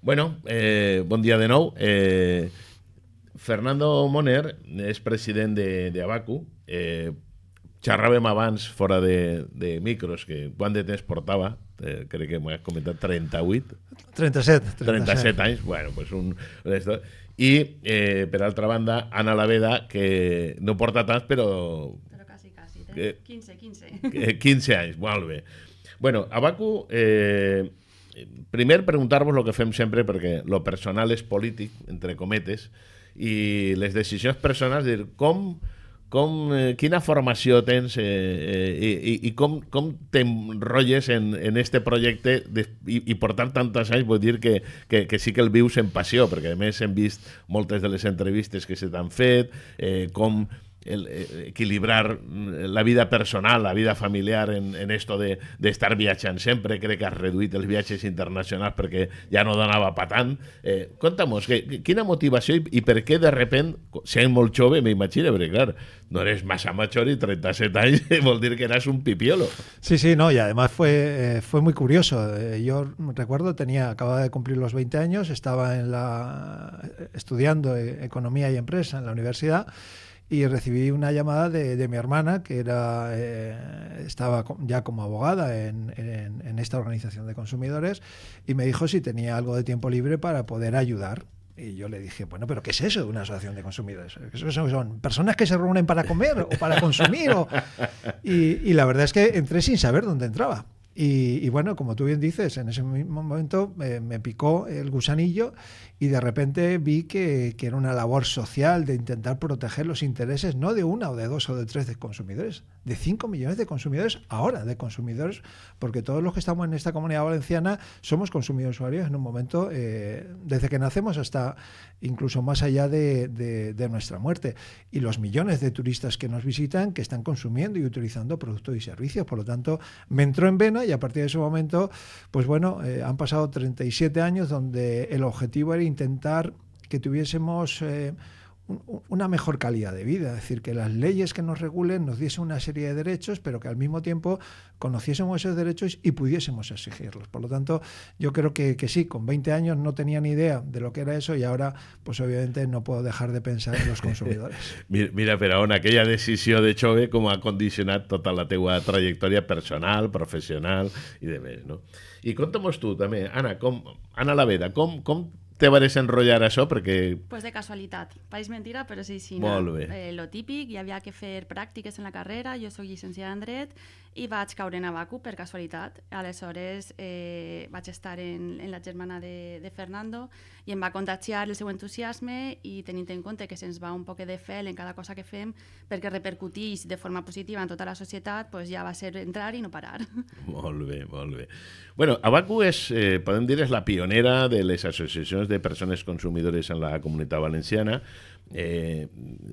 Bueno, eh, bon dia de nou. Eh, Fernando Moner és president de, de Abacu. Eh, xerràvem abans fora de, de micros que quant de temps portava, eh, crec que m'has comentat 38. 37. 37, 37 anys, bueno, pues un... I, eh, per altra banda, Ana Laveda, que no porta tant, però... Però quasi, quasi. Eh? 15, 15. 15 anys, molt bé. Bueno, Abacu... Eh, primer preguntar-vos el que fem sempre perquè lo personal és polític, entre cometes, i les decisions personals, dir, com, com, eh, quina formació tens eh, eh, i, i com, com t'enrotlles en, en este projecte de, i, i portar tantes anys vull dir que, que, que sí que el vius en passió perquè a més hem vist moltes de les entrevistes que se t'han fet eh, com el, eh, equilibrar mm, la vida personal, la vida familiar en, esto de, estar viajando siempre, cree que has reducido los viajes internacionales porque ya no donaba patán. tan. Eh, ¿qué nos y por qué de repente, qué de repent, y me me porque claro, no eres más mayor y 37 años, vol decir que eras un pipiolo. Sí, sí, no, y además fue, eh, fue muy curioso. Eh, yo recuerdo, tenía, acababa de cumplir los 20 años, estaba en la, estudiando economía y empresa en la universidad y recibí una llamada de, mi hermana que era, eh, estaba ya como abogada en, esta organización de consumidores y me dijo si tenía algo de tiempo libre para poder ayudar. Y yo le dije, bueno, pero ¿qué es eso de una asociación de consumidores? son personas que se reúnen para comer o para consumir? y la verdad es que entré sin saber dónde entraba. Y, bueno, como tú bien dices, en ese mismo momento eh, me picó el gusanillo y de repente vi que, que, era una labor social de intentar proteger los intereses no de una o de dos o de tres de consumidores, de cinco millones de consumidores ahora, de consumidores, porque todos los que estamos en esta comunidad valenciana somos consumidores usuarios en un momento, eh, desde que nacemos hasta incluso más allá de, de, de nuestra muerte. Y los millones de turistas que nos visitan, que están consumiendo y utilizando productos y servicios. Por lo tanto, me entró en vena y a partir de ese momento, pues bueno, eh, han pasado 37 años donde el objetivo era intentar que tuviésemos... Eh, una mejor calidad de vida, es decir, que las leyes que nos regulen nos diesen una serie de derechos, pero que al mismo tiempo conociésemos esos derechos y pudiésemos exigirlos. Por lo tanto, yo creo que, sí, con 20 años no tenía ni idea de lo que era eso y ahora, pues obviamente no puedo dejar de pensar en los consumidores. mira, pero aún aquella decisión de Chove como a condicionar toda la trayectoria personal, profesional y demás? no? Y también, Ana, Ana Ana, Ana Laveda, ¿cómo... te va desenrotllar això? Perquè... Pues de casualitat. Pareix mentira, però sí, sí. Molt bé. Eh, lo típic, hi havia que fer pràctiques en la carrera, jo sóc llicenciada en dret i vaig caure en Abacu per casualitat. Aleshores eh, vaig estar en, en la germana de, de Fernando i em va contagiar el seu entusiasme i tenint en compte que se'ns va un poc de fel en cada cosa que fem perquè repercutís de forma positiva en tota la societat, pues ja va ser entrar i no parar. Molt bé, molt bé. Bueno, Abacu és, eh, podem dir, és la pionera de les associacions de persones consumidores en la comunitat valenciana. Eh,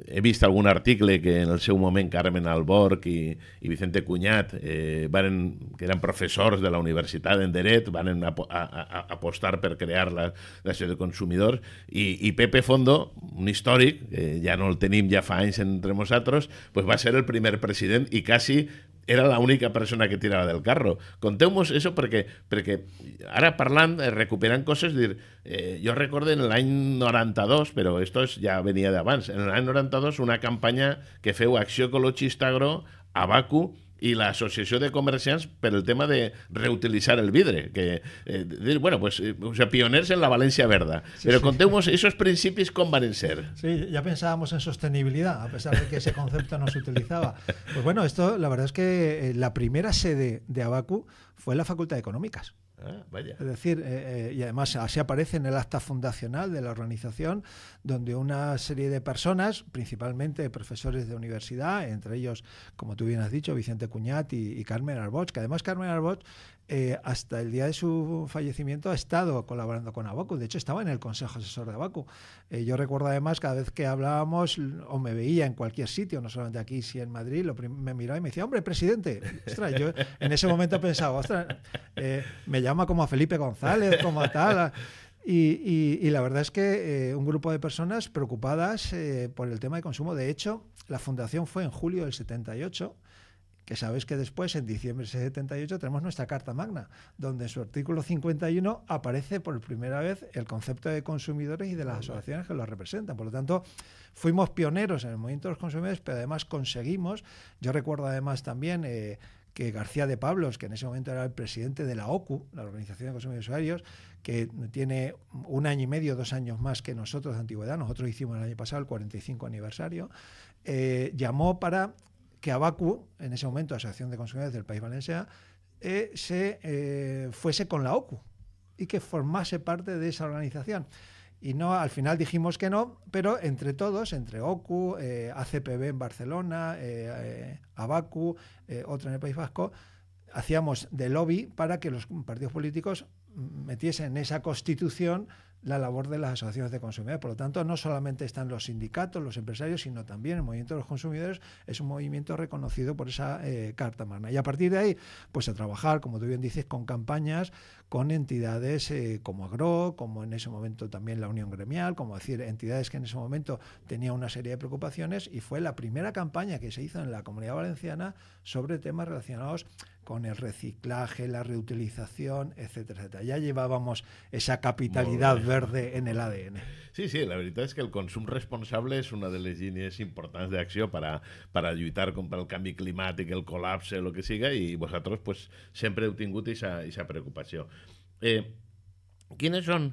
he vist algun article que en el seu moment Carmen Alborg i, i Vicente Cunyat, eh, varen, que eren professors de la Universitat en Dret, van a, a, a apostar per crear la l'Associació de Consumidors, i, i Pepe Fondo, un històric, que eh, ja no el tenim ja fa anys entre nosaltres, pues va ser el primer president i quasi era l'única persona que tirava del carro. Conteu-vos això perquè, perquè ara parlant, eh, recuperant coses, dir, eh, jo recordo en l'any 92, però esto ja venia d'abans, en l'any 92 una campanya que feu Acció Ecologista Agro a Baku y la Asociación de Comerciantes pero el tema de reutilizar el vidre. Que, eh, bueno, pues, eh, pioneros en la Valencia Verda. Pero contemos esos principios con Valencer. Sí, ya pensábamos en sostenibilidad, a pesar de que ese concepto no se utilizaba. Pues bueno, esto, la verdad es que eh, la primera sede de Abacu fue la Facultad de Económicas. Ah, es decir, eh, eh, y además así aparece en el acta fundacional de la organización, donde una serie de personas, principalmente profesores de universidad, entre ellos, como tú bien has dicho, Vicente Cuñat y, Carmen Arboch, que además Carmen Arboch eh, hasta el día de su fallecimiento ha estado colaborando con Abacu. De hecho, estaba en el Consejo Asesor de Abacu. Eh, yo recuerdo además cada vez que hablábamos o me veía en cualquier sitio, no solamente aquí, si en Madrid, me miraba y me decía, hombre, presidente. Ostras, yo en ese momento pensaba, ostras, eh, me llama como a Felipe González, como a tal. y, la verdad es que un grupo de personas preocupadas por el tema de consumo. De hecho, la fundación fue en julio del 78 que sabéis que después, en diciembre de 78, tenemos nuestra Carta Magna, donde en su artículo 51 aparece por primera vez el concepto de consumidores y de las asociaciones que los representan. Por lo tanto, fuimos pioneros en el movimiento de los consumidores, pero además conseguimos, yo recuerdo además también... Eh, que García de Pablos, que en ese momento era el presidente de la OCU, la Organización de Consumidores y Usuarios, que tiene un año y medio, dos años más que nosotros de antigüedad, nosotros hicimos el año pasado el 45 aniversario, eh, llamó para que Abacu, en ese momento Asociación de Consumidores del País Valenciano, eh, se eh, fuese con la OCU y que formase parte de esa organización. Y no, al final dijimos que no, pero entre todos, entre OCU, eh, ACPB en Barcelona, ABACU, otra en el País Vasco, hacíamos de lobby para que los partidos políticos metiesen esa constitución la labor de las asociaciones de consumidores. Por lo tanto, no solamente están los sindicatos, los empresarios, sino también el movimiento de los consumidores es un movimiento reconocido por esa eh, Carta Magna. Y a partir de ahí, pues a trabajar, como tú bien dices, con campañas, con entidades eh, como Agro, como en ese momento también la Unión Gremial, como decir, entidades que en ese momento tenían una serie de preocupaciones y fue la primera campaña que se hizo en la Comunidad Valenciana sobre temas relacionados con el reciclaje, la reutilización, etcétera, etcétera. Ya llevábamos esa capitalidad verde en el ADN. Sí, sí, la veritat és que el consum responsable és una de les línies importants d'acció per, a, per a lluitar contra el canvi climàtic, el col·lapse, el que siga, i vosaltres pues, sempre heu tingut aquesta preocupació. Eh, quines són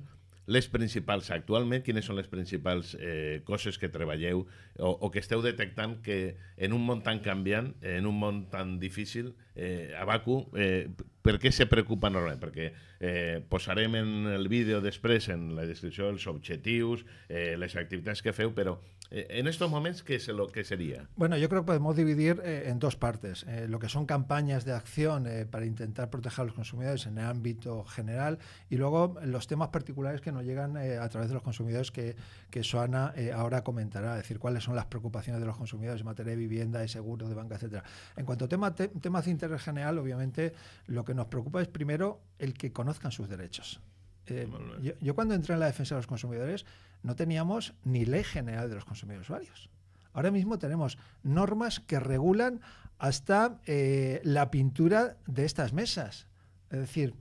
les principals actualment, quines són les principals eh, coses que treballeu o, o que esteu detectant que en un món tan canviant, en un món tan difícil, eh, a eh, ¿Por qué se preocupa normalment? Porque eh, en el vídeo després, en la descripción los objetivos, eh, las actividades que feu, però eh, en estos momentos, ¿qué, es lo, que sería? Bueno, yo creo que podemos dividir eh, en dos partes. lo que son campañas de acción para intentar proteger a los consumidores en el ámbito general y luego los temas particulares que nos llegan a través de los consumidores que, que Soana ahora comentará, es decir, cuáles son las preocupaciones de los consumidores en materia de vivienda, de seguros, de banca, etcétera. En cuanto a temas de interés general, obviamente lo que nos preocupa es primero el que conozcan sus derechos. Eh, yo, cuando entré en la defensa de los consumidores no teníamos ni ley general de los consumidores usuarios. Ahora mismo tenemos normas que regulan hasta eh, la pintura de estas mesas. Es decir,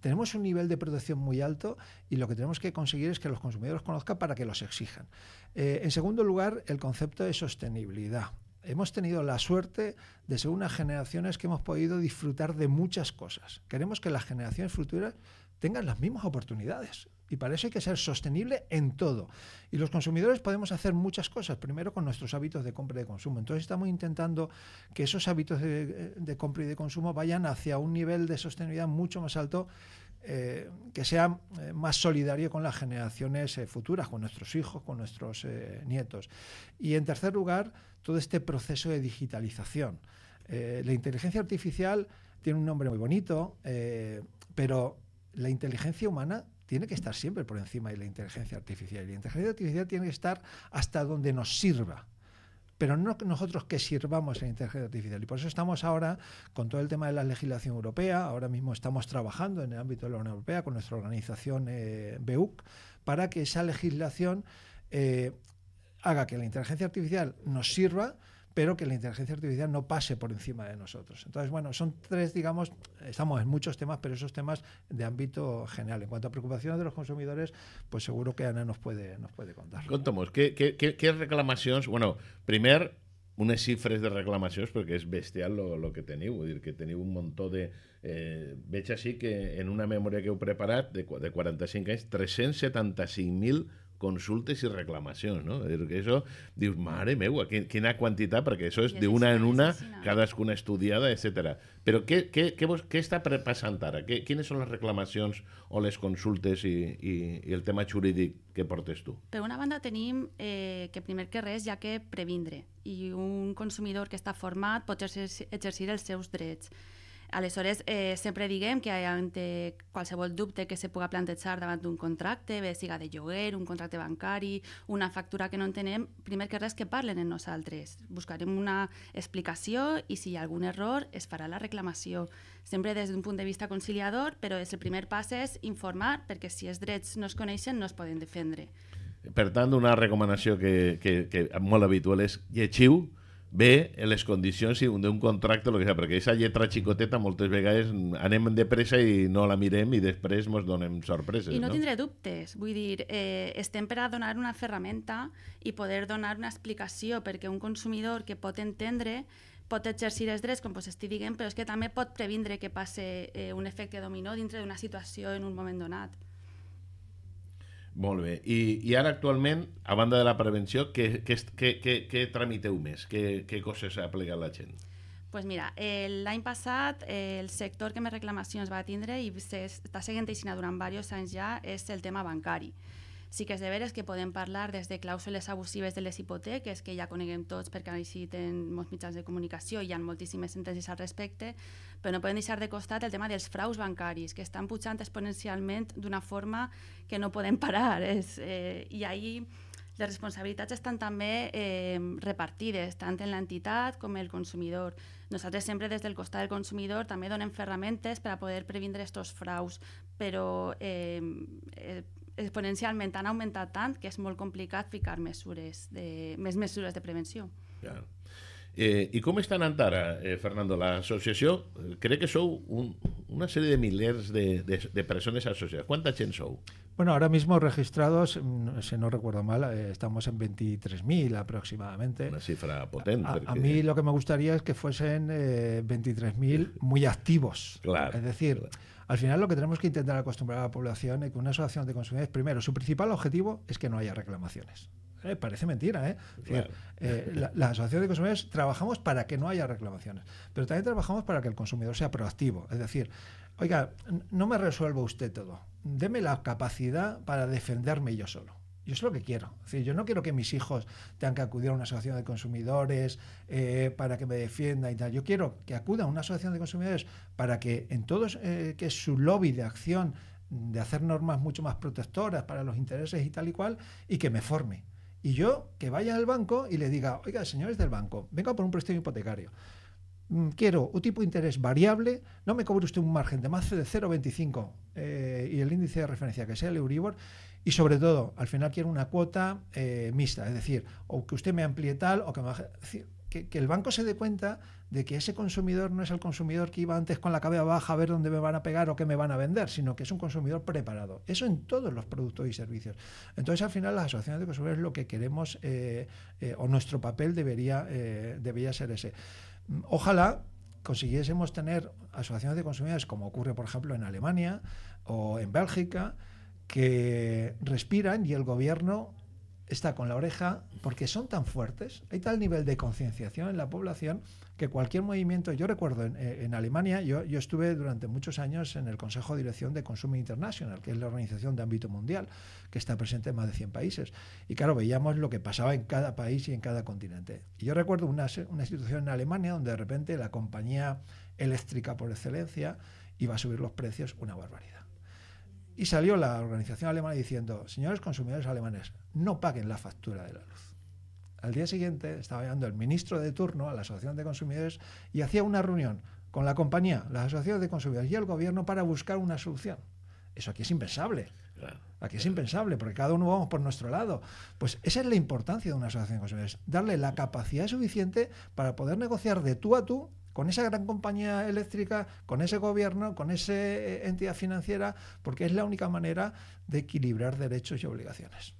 tenemos un nivel de protección muy alto y lo que tenemos que conseguir es que los consumidores conozcan para que los exijan. Eh, en segundo lugar, el concepto de sostenibilidad hemos tenido la suerte de ser unas generaciones que hemos podido disfrutar de muchas cosas. Queremos que las generaciones futuras tengan las mismas oportunidades. Y para eso hay que ser sostenible en todo. Y los consumidores podemos hacer muchas cosas. Primero con nuestros hábitos de compra y de consumo. Entonces estamos intentando que esos hábitos de, eh, de compra y de consumo vayan hacia un nivel de sostenibilidad mucho más alto eh, que sea eh, más solidario con las generaciones eh, futuras, con nuestros hijos, con nuestros nietos. Y en tercer lugar, todo este proceso de digitalización. la inteligencia artificial tiene un nombre muy bonito, pero la inteligencia humana tiene que estar siempre por encima de la inteligencia artificial. Y la inteligencia artificial tiene que estar hasta donde nos sirva pero no nosotros que sirvamos la inteligencia artificial. Y por eso estamos ahora con todo el tema de la legislación europea, ahora mismo estamos trabajando en el ámbito de la Unión Europea con nuestra organización eh, BEUC, para que esa legislación eh, haga que la inteligencia artificial nos sirva pero que la inteligencia artificial no pase por encima de nosotros. Entonces, bueno, son tres, digamos, estamos en muchos temas, pero esos temas de ámbito general. En cuanto a preocupaciones de los consumidores, pues seguro que Ana nos puede, nos puede contar. Contamos, ¿qué, qué, qué reclamaciones? Bueno, primero, unas cifras de reclamaciones, porque es bestial lo que tenéis, es decir, que tenido un montón de... Eh, así que en una memoria que he preparado, de, de 45 anys, 375.000 consultes i reclamacions, no? És que això, dius, mare meva, quina quantitat, perquè això és d'una en una, cadascuna estudiada, etc. Però què, què, què, vos, què està passant ara? Què, quines són les reclamacions o les consultes i, i, i el tema jurídic que portes tu? Per una banda tenim eh, que primer que res ja que previndre i un consumidor que està format pot exercir els seus drets. Aleshores, eh, sempre diguem que ante qualsevol dubte que se pugui plantejar davant d'un contracte, bé siga de lloguer, un contracte bancari, una factura que no entenem, primer que res que parlen en nosaltres. Buscarem una explicació i si hi ha algun error es farà la reclamació. Sempre des d'un punt de vista conciliador, però és el primer pas és informar, perquè si els drets no es coneixen no es poden defendre. Per tant, una recomanació que, que, que molt habitual és llegiu bé en les condicions d'un contracte, que sigui, perquè aquesta lletra xicoteta moltes vegades anem de pressa i no la mirem i després ens donem sorpreses. I no, no tindré dubtes, vull dir, eh, estem per a donar una ferramenta i poder donar una explicació perquè un consumidor que pot entendre pot exercir els drets, com pues, estic dient, però és que també pot previndre que passe eh, un efecte dominó dintre d'una situació en un moment donat. Molt bé. I, i ara actualment, a banda de la prevenció, què, què, què, què, què tramiteu més? Què, què coses ha aplicat la gent? pues mira, eh, l'any passat eh, el sector que més reclamacions va tindre i s'està seguint aixina durant diversos anys ja és el tema bancari. Sí que és de veres que podem parlar des de clàusules abusives de les hipoteques, que ja coneguem tots perquè així tenen molts mitjans de comunicació i hi ha moltíssimes sentències al respecte, però no podem deixar de costat el tema dels fraus bancaris, que estan pujant exponencialment d'una forma que no podem parar. És, eh, I ahir les responsabilitats estan també eh, repartides, tant en l'entitat com en el consumidor. Nosaltres sempre des del costat del consumidor també donem ferramentes per a poder previndre aquests fraus, però eh, eh, exponencialment han augmentat tant que és molt complicat ficar mesures de, més mesures de prevenció. Clar. Eh, I com està anant ara, eh, Fernando? L'associació, eh, crec que sou un, una sèrie de milers de, de, de persones associades. Quanta gent sou? Bueno, ahora mismo registrados, mm, si no recuerdo mal, eh, estamos en 23.000 aproximadamente. Una cifra potente. A, mí lo que me gustaría es que fuesen 23.000 eh, muy activos. Claro. Es decir, al final lo que tenemos que intentar acostumbrar a la población es que una asociación de consumidores, primero, su principal objetivo es que no haya reclamaciones. Eh, parece mentira, ¿eh? Claro. la, la, Asociación de Consumidores trabajamos para que no haya reclamaciones, pero también trabajamos para que el consumidor sea proactivo. Es decir, oiga, no me resuelva usted todo, deme la capacidad para defenderme yo solo. Yo es lo que quiero. yo no quiero que mis hijos tengan que acudir a una asociación de consumidores eh, para que me defienda y tal. Yo quiero que acuda a una asociación de consumidores para que en todo eh, que es su lobby de acción, de hacer normas mucho más protectoras para los intereses y tal y cual, y que me forme. Y yo que vaya al banco y le diga, oiga, señores del banco, venga por un préstamo hipotecario. Mm, quiero un tipo de interés variable, no me cobre usted un margen de más de 0,25 eh, y el índice de referencia que sea el Euribor, y sobre todo, al final quiero una cuota eh, mixta, es decir, o que usted me amplíe tal o que Que, el banco se dé cuenta de que ese consumidor no es el consumidor que iba antes con la cabeza baja a ver dónde me van a pegar o qué me van a vender, sino que es un consumidor preparado. Eso en todos los productos y servicios. Entonces, al final, las asociaciones de consumidores lo que queremos eh, o nuestro papel debería, debería ser ese. Ojalá consiguiésemos tener asociaciones de consumidores como ocurre, por ejemplo, en Alemania o en Bélgica, que respiran y el gobierno está con la oreja porque son tan fuertes, hay tal nivel de concienciación en la población que cualquier movimiento, yo recuerdo en, eh, Alemania, yo, yo, estuve durante muchos años en el Consejo de Dirección de Consumo International, que es la organización de ámbito mundial, que está presente en más de 100 países. Y claro, veíamos lo que pasaba en cada país y en cada continente. Y yo recuerdo una, una institución en Alemania donde de repente la compañía eléctrica por excelencia iba a subir los precios una barbaridad. Y salió la organización alemana diciendo, señores consumidores alemanes, no paguen la factura de la luz. Al día siguiente estaba llamando el ministro de turno a la Asociación de Consumidores y hacía una reunión con la compañía, las asociaciones de consumidores y el gobierno para buscar una solución. Eso aquí es impensable. Aquí es impensable, porque cada uno vamos por nuestro lado. Pues esa es la importancia de una asociación de consumidores, darle la capacidad suficiente para poder negociar de tú a tú con esa gran compañía eléctrica, con ese gobierno, con esa eh, entidad financiera, porque es la única manera de equilibrar derechos y obligaciones.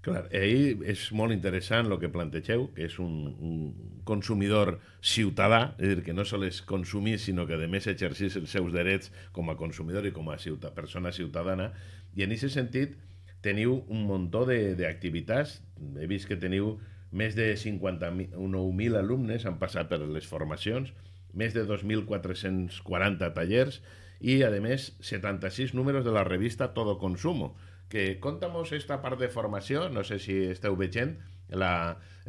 Claro, ahí es muy interesante lo que plantegeu, que es un, consumidor ciudadano... ...es decir, que no solo es consumir, sino que de més exercís els seus drets com a consumidor y como a persona ciutadana, Y en ese sentido, teniu un de de he visto que teniu Més de 59.000 alumnes han passat per les formacions, més de 2.440 tallers i, a més, 76 números de la revista Todo Consumo, que contamos esta part de formació, no sé si esteu veient, la,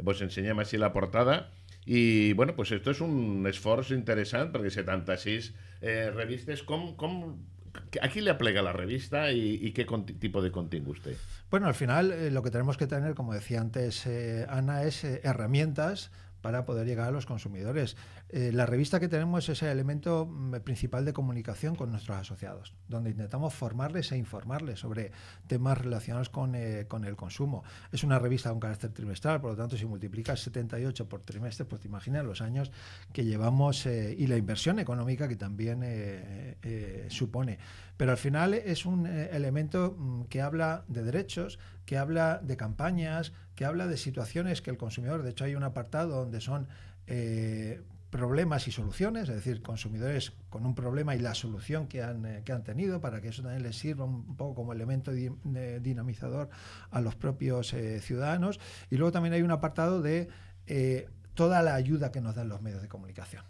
vos ensenyem així la portada, i, bueno, pues esto és es un esforç interessant, perquè 76 eh, revistes, com, com ¿A quién le aplica la revista y, qué tipo de contenido usted? Bueno, al final eh, lo que tenemos que tener, como decía antes eh, Ana, es eh, herramientas para poder llegar a los consumidores. Eh, la revista que tenemos es el elemento mm, principal de comunicación con nuestros asociados, donde intentamos formarles e informarles sobre temas relacionados con, eh, el consumo. Es una revista de un carácter trimestral, por lo tanto, si multiplicas 78 por trimestre, pues te imaginas los años que llevamos eh, y la inversión económica que también supone. Pero al final es un eh, elemento mm, que habla de derechos, que habla de campañas, que habla de situaciones que el consumidor, de hecho hay un apartado donde son... Eh, problemas y soluciones, es decir, consumidores con un problema y la solución que han, eh, que han tenido, para que eso también les sirva un poco como elemento dinamizador a los propios ciudadanos. Y luego también hay un apartado de toda la ayuda que nos dan los medios de comunicación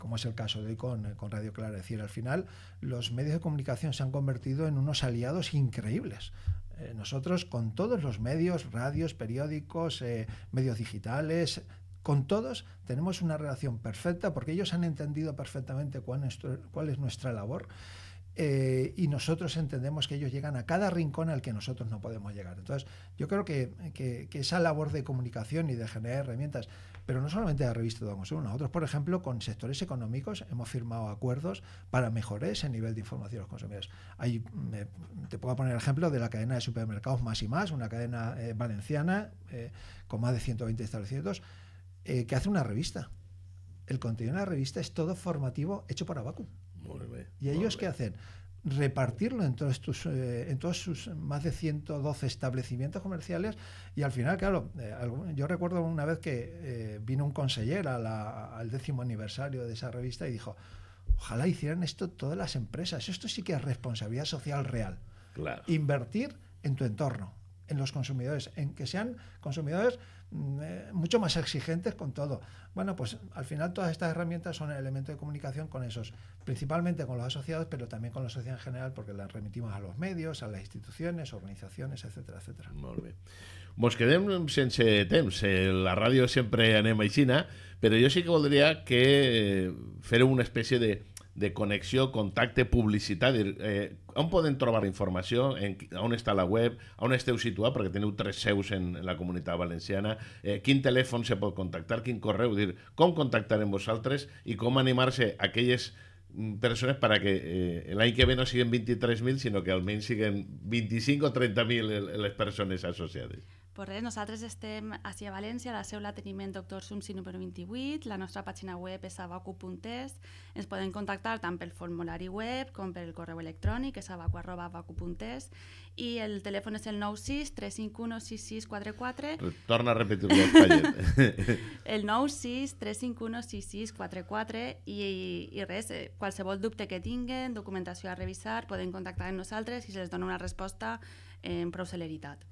como es el caso de hoy con, eh, Radio Clara. decir, al final los medios de comunicación se han convertido en unos aliados increíbles eh, nosotros con todos los medios, radios, periódicos, eh, medios digitales, con todos tenemos una relación perfecta porque ellos han entendido perfectamente cuál es nuestra labor eh, y nosotros entendemos que ellos llegan a cada rincón al que nosotros no podemos llegar. Entonces, yo creo que, esa labor de comunicación y de generar herramientas, pero no solamente la revista de consumidores nosotros, por ejemplo, con sectores económicos hemos firmado acuerdos para mejorar ese nivel de información a los consumidores. Ahí mm, eh, te puedo poner el ejemplo de la cadena de supermercados Más y Más, una cadena eh, valenciana con más de 120 establecimientos, que hace una revista. El contenido de la revista es todo formativo hecho por Abacu. ¿Y ellos qué hacen? repartirlo en todos, tus, eh, en todos sus más de 112 establecimientos comerciales y al final, claro, eh, yo recuerdo una vez que eh, vino un conseller al décimo aniversario de esa revista y dijo, ojalá hicieran esto todas las empresas, esto sí que es responsabilidad social real. Invertir en tu entorno, en los consumidores, en que sean consumidores mm, eh, mucho más exigentes con todo. Bueno, pues al final todas estas herramientas son elementos de comunicación con esos, principalmente con los asociados, pero también con la sociedad en general, porque las remitimos a los medios, a las instituciones, organizaciones, etcétera. etcétera. Molt en un quedem sense temps. Eh, la siempre sempre y China, pero yo sí que podría que eh, fuera una especie de de connexió, contacte, publicitat. Eh, on poden trobar informació? En, on està la web? On esteu situat? Perquè teniu tres seus en, en la comunitat valenciana. Eh, quin telèfon se pot contactar? Quin correu? Dir, com contactar amb vosaltres i com animar-se aquelles mm, persones para que eh, l'any que ve no siguin 23.000, sinó que almenys siguin 25 o 30.000 eh, les persones associades. Pues res, nosaltres estem així a València, a la seu en Doctor Sumsi número 28, la nostra pàgina web és avacu.es, ens poden contactar tant pel formulari web com pel correu electrònic, és avacu.avacu.es, i el telèfon és el 96 351 6644. Torna a repetir-ho, El 96 351 6644 i, i, i res, eh, qualsevol dubte que tinguen, documentació a revisar, poden contactar amb nosaltres i se'ls dona una resposta en prou celeritat.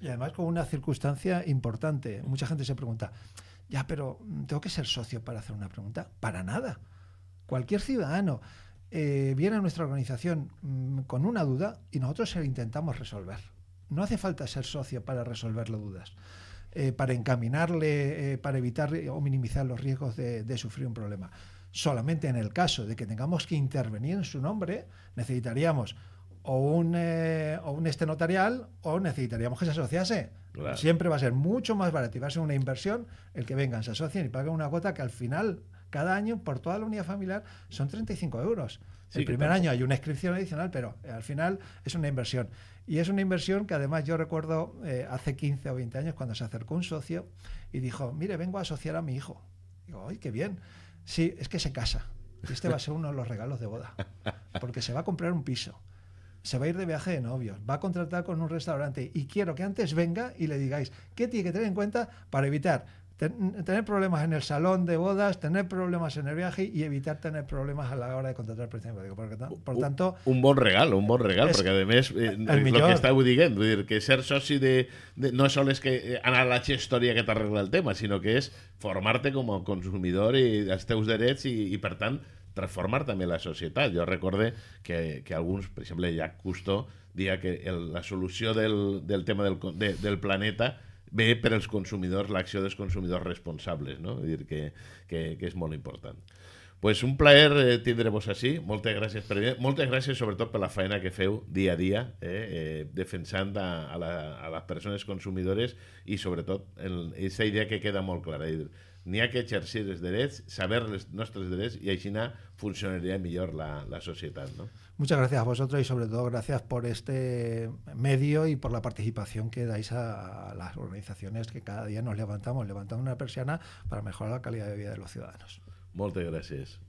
Y además con una circunstancia importante. Mucha gente se pregunta, ya, pero mm, tengo que ser socio para hacer una pregunta. Para nada. Cualquier ciudadano eh, viene a nuestra organización mm, con una duda y nosotros se la intentamos resolver. No hace falta ser socio para resolver las dudas, eh, para encaminarle, eh, para evitar o minimizar los riesgos de sufrir un problema. Solamente en el caso de que tengamos que intervenir en su nombre, necesitaríamos o un, eh, o este notarial o necesitaríamos que se asociase. Siempre va a ser mucho más barato y va a ser una inversión el que vengan, se asocien y paguen una cuota que al final, cada año, por toda la unidad familiar, son 35 euros. el primer año hay una inscripción adicional, pero eh, al final es una inversión. Y es una inversión que además yo recuerdo eh, hace 15 o 20 años cuando se acercó un socio y dijo, mire, vengo a asociar a mi hijo. Digo, ¡ay, qué bien! Sí, es que se casa. este va a ser uno de los regalos de boda, porque se va a comprar un piso se va a ir de viaje de novios, va a contratar con un restaurante y quiero que antes venga y le digáis qué tiene que tener en cuenta para evitar tener problemas en el salón de bodas, tener problemas en el viaje y evitar tener problemas a la hora de contratar precio Por, por tanto, un, buen regalo, un buen regalo, porque además es eh, lo que está diciendo, es decir, que ser socio de, no solo es que eh, anar la historia que te arregla el tema, sino que es formarte como consumidor y hasta teus derechos y y transformar també la societat. Jo recorde que, que alguns, per exemple, Jacques Cousteau, dia que el, la solució del, del tema del, de, del planeta ve per als consumidors, l'acció dels consumidors responsables, no? dir, que, que, que és molt important. pues un plaer eh, tindre-vos així. Moltes gràcies per Moltes gràcies sobretot per la feina que feu dia a dia eh, eh defensant a, a, la, a les persones consumidores i sobretot aquesta idea que queda molt clara. Ni hay que echarse los derechos, saber nuestros derechos drets y així funcionaría mejor la, sociedad. ¿no? Muchas gracias a vosotros y sobre todo gracias por este medio y por la participación que dais a las organizaciones que cada día nos levantamos, levantando una persiana para mejorar la calidad de vida de los ciudadanos. Muchas gracias.